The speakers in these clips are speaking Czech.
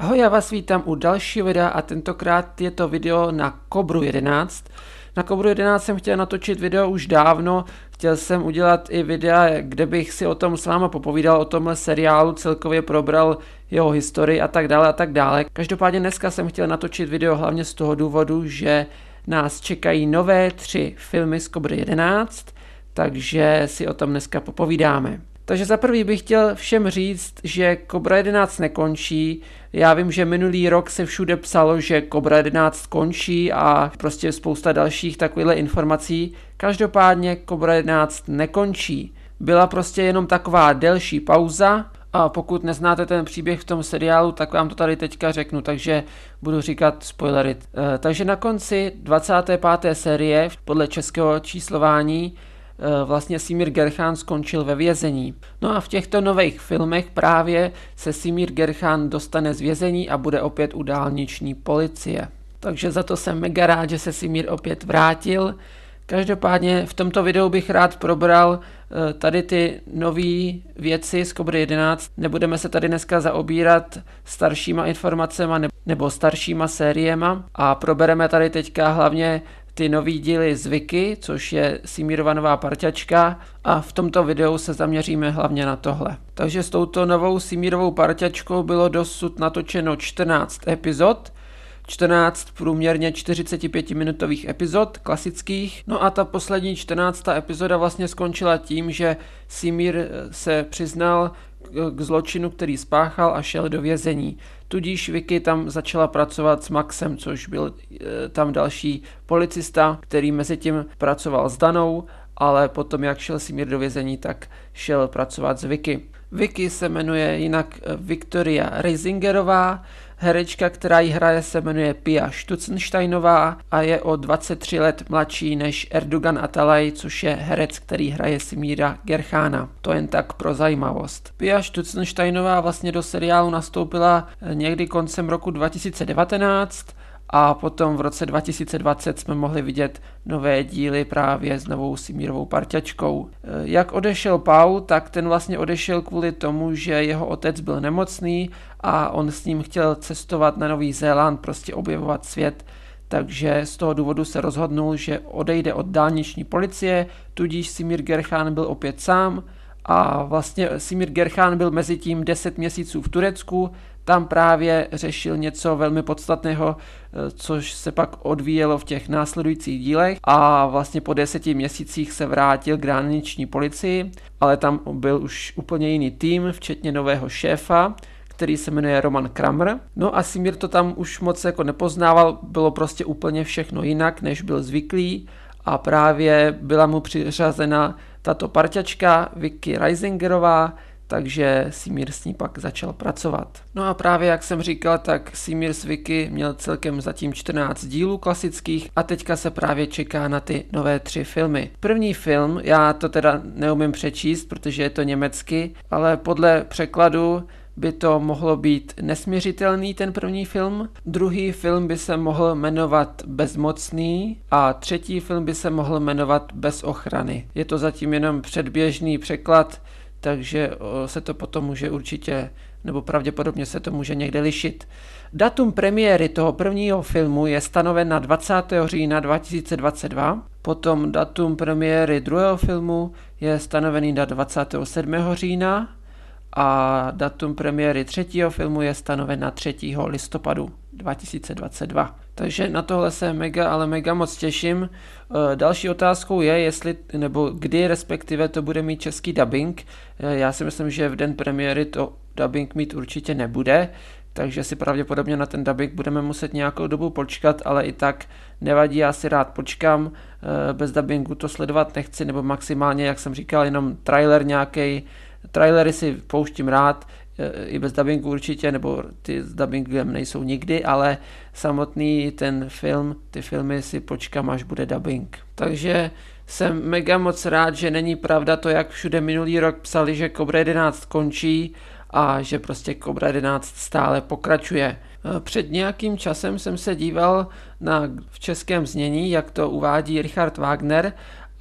Ahoj, já vás vítám u dalšího videa a tentokrát je to video na Kobru 11. Na Kobru 11 jsem chtěl natočit video už dávno, chtěl jsem udělat i videa, kde bych si o tom s váma popovídal, o tomhle seriálu, celkově probral jeho historii a tak dále a tak dále. Každopádně dneska jsem chtěl natočit video hlavně z toho důvodu, že nás čekají nové tři filmy z Kobry 11, takže si o tom dneska popovídáme. Takže za prvý bych chtěl všem říct, že Cobra 11 nekončí. Já vím, že minulý rok se všude psalo, že Cobra 11 končí a prostě spousta dalších takovýchhle informací. Každopádně Cobra 11 nekončí. Byla prostě jenom taková delší pauza, a pokud neznáte ten příběh v tom seriálu, tak vám to tady teďka řeknu, takže budu říkat spoilery. E, takže na konci 25. série, podle českého číslování, Eh, vlastně Simir Gerchan skončil ve vězení. No a v těchto nových filmech právě se Simir Gerchan dostane z vězení a bude opět u dálniční policie. Takže za to jsem mega rád, že se Simir opět vrátil. Každopádně v tomto videu bych rád probral eh, tady ty nové věci z Cobra 11. Nebudeme se tady dneska zaobírat staršíma informacemi nebo staršíma sériema a probereme tady teďka hlavně ty nový díly z Wiki, což je Simírova parťačka a v tomto videu se zaměříme hlavně na tohle. Takže s touto novou Simírovou parťačkou bylo dosud natočeno 14 epizod, 14 průměrně 45 minutových epizod klasických. No a ta poslední 14. epizoda vlastně skončila tím, že Simír se přiznal, k zločinu, který spáchal a šel do vězení. Tudíž Vicky tam začala pracovat s Maxem, což byl e, tam další policista, který mezi tím pracoval s Danou, ale potom jak šel mír do vězení, tak šel pracovat s Vicky. Vicky se jmenuje jinak Victoria Reisingerová, Herečka, která ji hraje, se jmenuje Pia Štucensteinová a je o 23 let mladší než Erdogan Atalay, což je herec, který hraje Simíra Gerchána. To jen tak pro zajímavost. Pia Štucensteinová vlastně do seriálu nastoupila eh, někdy koncem roku 2019 a potom v roce 2020 jsme mohli vidět nové díly právě s novou Simírovou parťačkou. E, jak odešel Pau, tak ten vlastně odešel kvůli tomu, že jeho otec byl nemocný a on s ním chtěl cestovat na Nový Zéland, prostě objevovat svět. Takže z toho důvodu se rozhodnul, že odejde od dálniční policie, tudíž Simír Gerchán byl opět sám, a vlastně Simir Gerchán byl mezi tím 10 měsíců v Turecku, tam právě řešil něco velmi podstatného, eh, což se pak odvíjelo v těch následujících dílech a vlastně po deseti měsících se vrátil k graniční policii, ale tam byl už úplně jiný tým, včetně nového šéfa, který se jmenuje Roman Kramer. No a Simir to tam už moc jako nepoznával, bylo prostě úplně všechno jinak, než byl zvyklý a právě byla mu přiřazena tato parťačka Vicky Reisingerová, takže Simir s ní pak začal pracovat. No a právě jak jsem říkal, tak Simir s Vicky měl celkem zatím 14 dílů klasických a teďka se právě čeká na ty nové tři filmy. První film, já to teda neumím přečíst, protože je to německy, ale podle překladu by to mohlo být nesměřitelný ten první film, druhý film by se mohl jmenovat Bezmocný a třetí film by se mohl jmenovat Bez ochrany. Je to zatím jenom předběžný překlad, takže se to potom může určitě, nebo pravděpodobně se to může někde lišit. Datum premiéry toho prvního filmu je stanoven na 20. října 2022, potom datum premiéry druhého filmu je stanovený na 27. října a datum premiéry třetího filmu je stanoven na 3. listopadu 2022. Takže na tohle se mega, ale mega moc těším. E, další otázkou je, jestli, nebo kdy respektive to bude mít český dubbing. E, já si myslím, že v den premiéry to dubbing mít určitě nebude, takže si pravděpodobně na ten dubbing budeme muset nějakou dobu počkat, ale i tak nevadí, já si rád počkám, e, bez dubbingu to sledovat nechci, nebo maximálně, jak jsem říkal, jenom trailer nějaký trailery si pouštím rád, e, i bez dubbingu určitě, nebo ty s dubbingem nejsou nikdy, ale samotný ten film, ty filmy si počkám, až bude dubbing. Takže jsem mega moc rád, že není pravda to, jak všude minulý rok psali, že Cobra 11 končí a že prostě Cobra 11 stále pokračuje. E, před nějakým časem jsem se díval na v českém znění, jak to uvádí Richard Wagner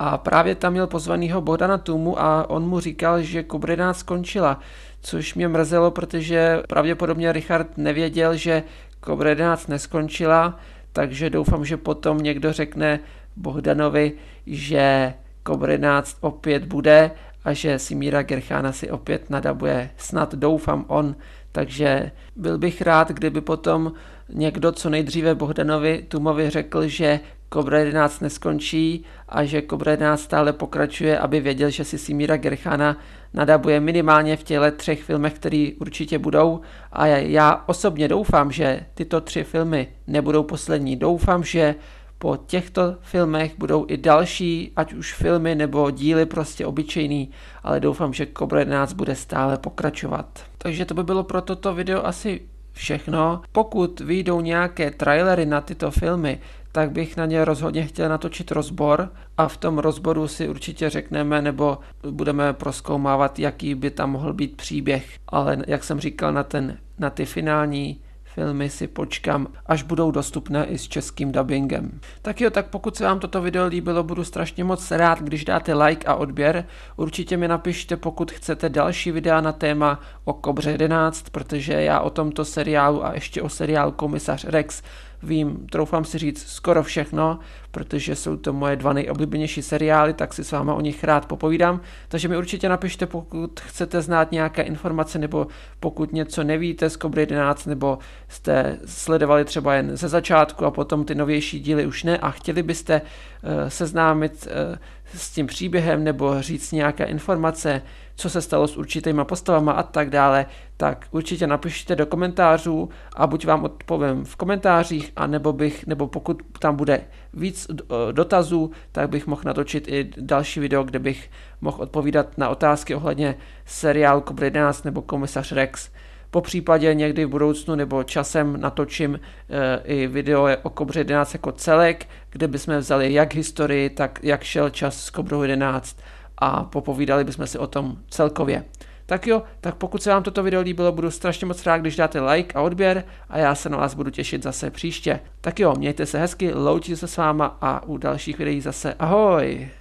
a právě tam měl pozvanýho Bohdana Tumu a on mu říkal, že Kubrina skončila, což mě mrzelo, protože pravděpodobně Richard nevěděl, že Cobra 11 neskončila, takže doufám, že potom někdo řekne Bohdanovi, že Cobra 11 opět bude a že Simíra Gerchána si opět nadabuje. Snad doufám on, takže byl bych rád, kdyby potom někdo co nejdříve Bohdanovi Tumovi řekl, že Cobra 11 neskončí a že Cobra 11 stále pokračuje, aby věděl, že si Simíra Gerchana nadabuje minimálně v těle třech filmech, které určitě budou a já osobně doufám, že tyto tři filmy nebudou poslední. Doufám, že po těchto filmech budou i další, ať už filmy nebo díly prostě obyčejný, ale doufám, že Cobra 11 bude stále pokračovat. Takže to by bylo pro toto video asi všechno. Pokud vyjdou nějaké trailery na tyto filmy, tak bych na ně rozhodně chtěl natočit rozbor a v tom rozboru si určitě řekneme nebo budeme proskoumávat, jaký by tam mohl být příběh. Ale jak jsem říkal, na, ten, na ty finální filmy si počkám, až budou dostupné i s českým dubbingem. Tak jo, tak pokud se vám toto video líbilo, budu strašně moc rád, když dáte like a odběr. Určitě mi napište, pokud chcete další videa na téma o Kobře 11, protože já o tomto seriálu a ještě o seriálu Komisař Rex vím, troufám si říct, skoro všechno, protože jsou to moje dva nejoblíbenější seriály, tak si s váma o nich rád popovídám. Takže mi určitě napište, pokud chcete znát nějaké informace, nebo pokud něco nevíte z Cobra 11, nebo jste sledovali třeba jen ze začátku a potom ty novější díly už ne a chtěli byste uh, seznámit uh, s tím příběhem nebo říct nějaké informace, co se stalo s určitýma postavama a tak dále, tak určitě napište do komentářů a buď vám odpovím v komentářích, a nebo bych, nebo pokud tam bude víc eh, dotazů, tak bych mohl natočit i další video, kde bych mohl odpovídat na otázky ohledně seriálu Cobra 11 nebo Komisař Rex. Po případě někdy v budoucnu nebo časem natočím e, i video o Kobře 11 jako celek, kde bychom vzali jak historii, tak jak šel čas s Kobrou 11 a popovídali bychom si o tom celkově. Tak jo, tak pokud se vám toto video líbilo, budu strašně moc rád, když dáte like a odběr a já se na vás budu těšit zase příště. Tak jo, mějte se hezky, loučím se s váma a u dalších videí zase ahoj!